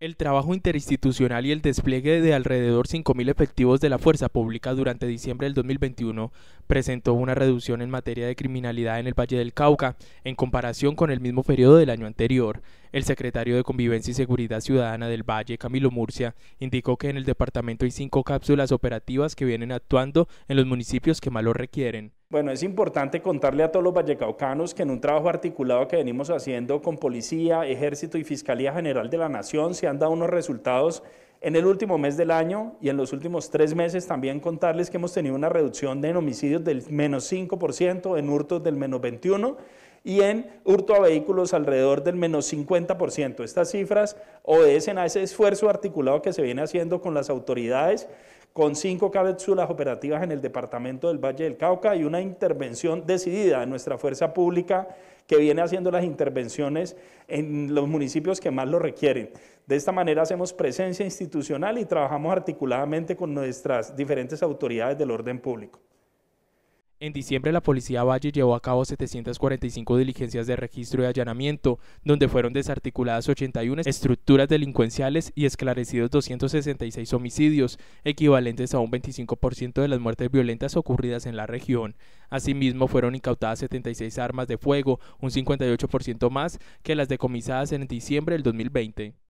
El trabajo interinstitucional y el despliegue de alrededor 5.000 efectivos de la Fuerza Pública durante diciembre del 2021 presentó una reducción en materia de criminalidad en el Valle del Cauca en comparación con el mismo periodo del año anterior. El secretario de Convivencia y Seguridad Ciudadana del Valle, Camilo Murcia, indicó que en el departamento hay cinco cápsulas operativas que vienen actuando en los municipios que más lo requieren. Bueno, es importante contarle a todos los vallecaucanos que en un trabajo articulado que venimos haciendo con Policía, Ejército y Fiscalía General de la Nación se han dado unos resultados en el último mes del año y en los últimos tres meses también contarles que hemos tenido una reducción en homicidios del menos 5%, en hurtos del menos 21% y en hurto a vehículos alrededor del menos 50%. Estas cifras obedecen a ese esfuerzo articulado que se viene haciendo con las autoridades con cinco cabezulas operativas en el departamento del Valle del Cauca y una intervención decidida de nuestra fuerza pública que viene haciendo las intervenciones en los municipios que más lo requieren. De esta manera hacemos presencia institucional y trabajamos articuladamente con nuestras diferentes autoridades del orden público. En diciembre, la policía Valle llevó a cabo 745 diligencias de registro y allanamiento, donde fueron desarticuladas 81 estructuras delincuenciales y esclarecidos 266 homicidios, equivalentes a un 25% de las muertes violentas ocurridas en la región. Asimismo, fueron incautadas 76 armas de fuego, un 58% más que las decomisadas en diciembre del 2020.